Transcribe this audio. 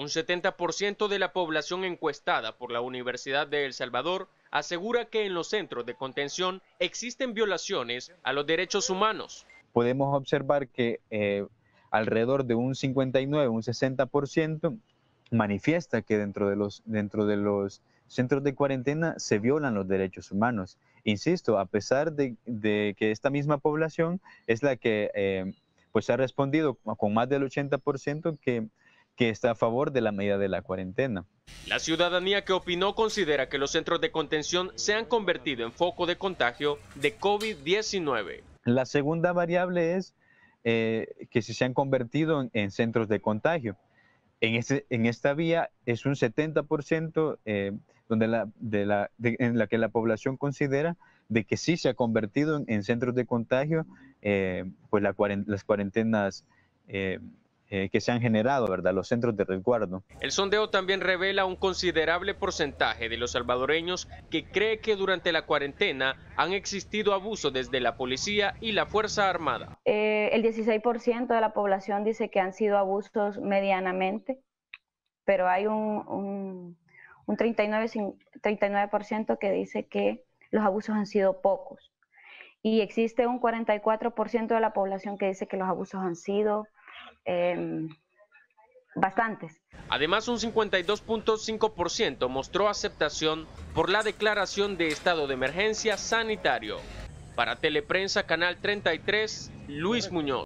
Un 70% de la población encuestada por la Universidad de El Salvador asegura que en los centros de contención existen violaciones a los derechos humanos. Podemos observar que eh, alrededor de un 59, un 60% manifiesta que dentro de los, dentro de los centros de cuarentena se violan los derechos humanos. Insisto, a pesar de, que esta misma población es la que eh, pues ha respondido con más del 80% que que está a favor de la medida de la cuarentena. La ciudadanía que opinó considera que los centros de contención se han convertido en foco de contagio de COVID-19. La segunda variable es eh, que si se han convertido en, centros de contagio. En, en, esta vía es un 70% eh, donde la, de la, en la que la población considera de que sí se ha convertido en, centros de contagio, eh, pues las cuarentenas eh, que se han generado, ¿verdad? Los centros de resguardo. El sondeo también revela un considerable porcentaje de los salvadoreños que cree que durante la cuarentena han existido abusos desde la policía y la Fuerza Armada. Eh, el 16% de la población dice que han sido abusos medianamente, pero hay un, 39%, 39 que dice que los abusos han sido pocos. Y existe un 44% de la población que dice que los abusos han sido Em, bastantes. Además, un 52.5% mostró aceptación por la declaración de estado de emergencia sanitario. Para Teleprensa, Canal 33, Luis Muñoz.